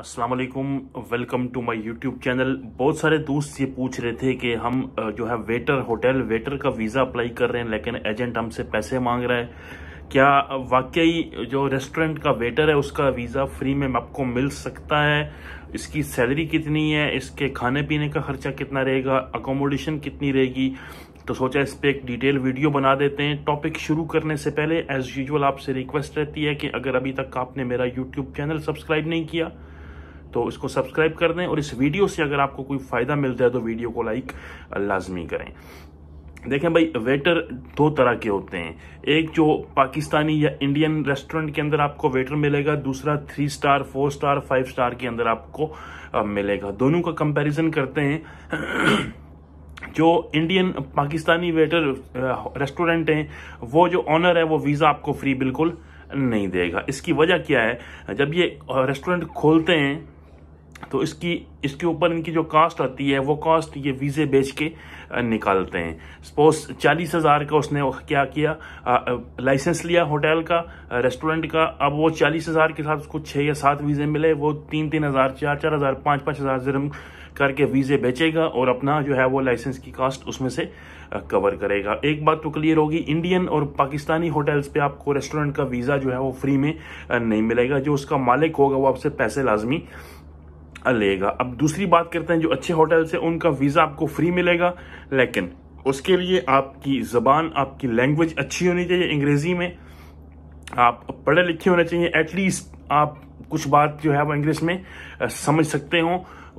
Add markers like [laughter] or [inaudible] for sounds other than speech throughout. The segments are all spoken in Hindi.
Aslam welcome to my YouTube channel बहुत सारे दोस्त ये पूछ रहे थे कि हम जो है वेटर होटल वेटर का वीज़ा अप्लाई कर रहे हैं लेकिन एजेंट हमसे पैसे मांग रहा है क्या वाकई जो रेस्टोरेंट का वेटर है उसका वीज़ा फ्री में आपको मिल सकता है इसकी सैलरी कितनी है इसके खाने पीने का खर्चा कितना रहेगा अकोमोडेशन कितनी रहेगी तो सोचा इस पर एक डिटेल वीडियो बना देते हैं टॉपिक शुरू करने से पहले एज़ यूजल आपसे रिक्वेस्ट रहती है कि अगर अभी तक आपने मेरा यूट्यूब चैनल सब्सक्राइब नहीं किया तो इसको सब्सक्राइब कर दें और इस वीडियो से अगर आपको कोई फ़ायदा मिलता है तो वीडियो को लाइक लाजमी करें देखें भाई वेटर दो तरह के होते हैं एक जो पाकिस्तानी या इंडियन रेस्टोरेंट के अंदर आपको वेटर मिलेगा दूसरा three star four star five star के अंदर आपको मिलेगा दोनों का कंपैरिजन करते हैं [clears throat] जो इंडियन पाकिस्तानी वेटर रेस्टोरेंट हैं वो जो ऑनर है वो वीज़ा आपको फ्री बिल्कुल नहीं देगा इसकी वजह क्या है जब ये रेस्टोरेंट खोलते हैं तो इसकी इसके ऊपर इनकी जो कास्ट आती है वो कास्ट ये वीज़े बेच के निकालते हैं सपोज चालीस हज़ार का उसने क्या किया लाइसेंस लिया होटल का रेस्टोरेंट का अब वो चालीस हज़ार के साथ उसको छः या सात वीज़े मिले वो तीन तीन हज़ार चार चार हज़ार पाँच पाँच हज़ार जरम करके वीज़े बेचेगा और अपना जो है वो लाइसेंस की कास्ट उसमें से कवर करेगा एक बात तो क्लियर होगी इंडियन और पाकिस्तानी होटल्स पे आपको रेस्टोरेंट का वीज़ा जो है वो फ्री में नहीं मिलेगा जो उसका मालिक होगा वो आपसे पैसे लाजमी लेगा अब दूसरी बात करते हैं जो अच्छे होटल्स से उनका वीज़ा आपको फ्री मिलेगा लेकिन उसके लिए आपकी ज़बान आपकी लैंग्वेज अच्छी होनी चाहिए अंग्रेज़ी में आप पढ़े लिखे होने चाहिए एटलीस्ट आप कुछ बात जो है वो इंग्लिश में समझ सकते हो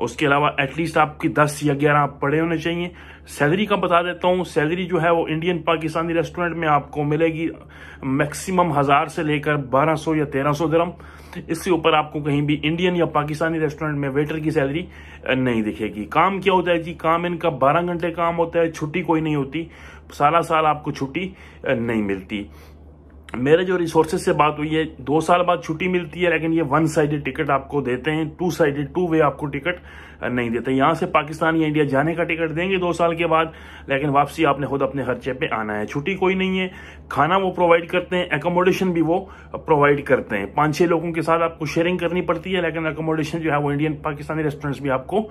उसके अलावा एटलीस्ट आपकी दस या ग्यारह पड़े होने चाहिए सैलरी का बता देता हूँ सैलरी जो है वो इंडियन पाकिस्तानी रेस्टोरेंट में आपको मिलेगी मैक्सिमम हज़ार से लेकर बारह सौ या तेरह सौ दरम इससे ऊपर आपको कहीं भी इंडियन या पाकिस्तानी रेस्टोरेंट में वेटर की सैलरी नहीं दिखेगी काम क्या होता है जी काम इनका बारह घंटे काम होता है छुट्टी कोई नहीं होती सारा साल आपको छुट्टी नहीं मिलती मेरे जो रिसोर्सेज से बात हुई है दो साल बाद छुट्टी मिलती है लेकिन ये वन साइडेड टिकट आपको देते हैं टू साइडेड टू वे आपको टिकट नहीं देते यहाँ से पाकिस्तान या इंडिया जाने का टिकट देंगे दो साल के बाद लेकिन वापसी आपने खुद अपने खर्चे पे आना है छुट्टी कोई नहीं है खाना वो प्रोवाइड करते हैं एकोमोडेशन भी वो प्रोवाइड करते हैं पाँच छः लोगों के साथ आपको शेयरिंग करनी पड़ती है लेकिन एकोमोडेशन जो है वो इंडियन पाकिस्तानी रेस्टोरेंट्स भी आपको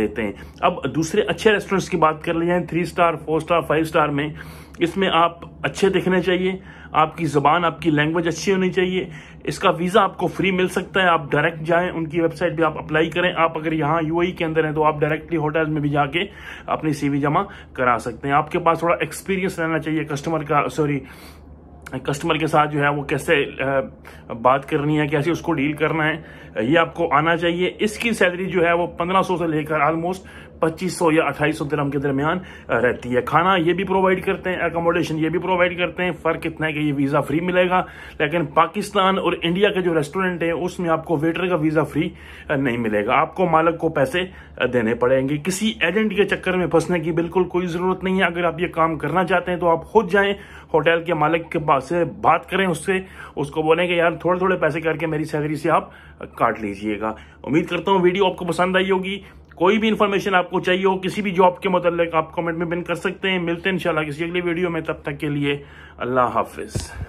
देते हैं अब दूसरे अच्छे रेस्टोरेंट्स की बात कर ली जाए three star four star five star में इसमें आप अच्छे दिखने चाहिए आपकी ज़बान आपकी लैंग्वेज अच्छी होनी चाहिए इसका वीज़ा आपको फ्री मिल सकता है आप डायरेक्ट जाएं उनकी वेबसाइट पे आप अप्लाई करें आप अगर यहाँ यूएई e के अंदर हैं तो आप डायरेक्टली होटल में भी जाके अपनी सीवी जमा करा सकते हैं आपके पास थोड़ा एक्सपीरियंस रहना चाहिए कस्टमर का सॉरी कस्टमर के साथ जो है वो कैसे बात करनी है कैसे उसको डील करना है ये आपको आना चाहिए इसकी सैलरी जो है वो 1500 से लेकर ऑलमोस्ट 2500 या 2800 दिरहम के दरमियान रहती है खाना ये भी प्रोवाइड करते हैं एकोमोडेशन ये भी प्रोवाइड करते हैं फ़र्क इतना है कि ये वीज़ा फ्री मिलेगा लेकिन पाकिस्तान और इंडिया के जो रेस्टोरेंट हैं उसमें आपको वेटर का वीज़ा फ्री नहीं मिलेगा आपको मालक को पैसे देने पड़ेंगे किसी एजेंट के चक्कर में फंसने की बिल्कुल कोई ज़रूरत नहीं है अगर आप ये काम करना चाहते हैं तो आप खुद जाए होटल के मालिक के पास से बात करें उससे उसको बोलें कि यार थोड़े थोड़े पैसे करके मेरी सैलरी से आप काट लीजिएगा उम्मीद करता हूँ वीडियो आपको पसंद आई होगी कोई भी इन्फॉर्मेशन आपको चाहिए हो किसी भी जॉब के मतलब आप कमेंट में पिन कर सकते हैं मिलते हैं इंशाल्लाह किसी अगली वीडियो में तब तक के लिए अल्लाह हाफिज